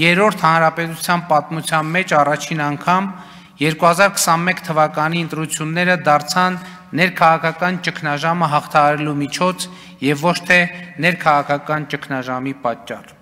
Երորդ հանրապետության պատմության մեջ առաջին անգամ 2021 թվականի ընտրությունները դարձան ներքաղաքական ճգնաժամը հաղթահարելու միջոց եւ ոչ թե ներքաղաքական ճգնաժամի պատճառ։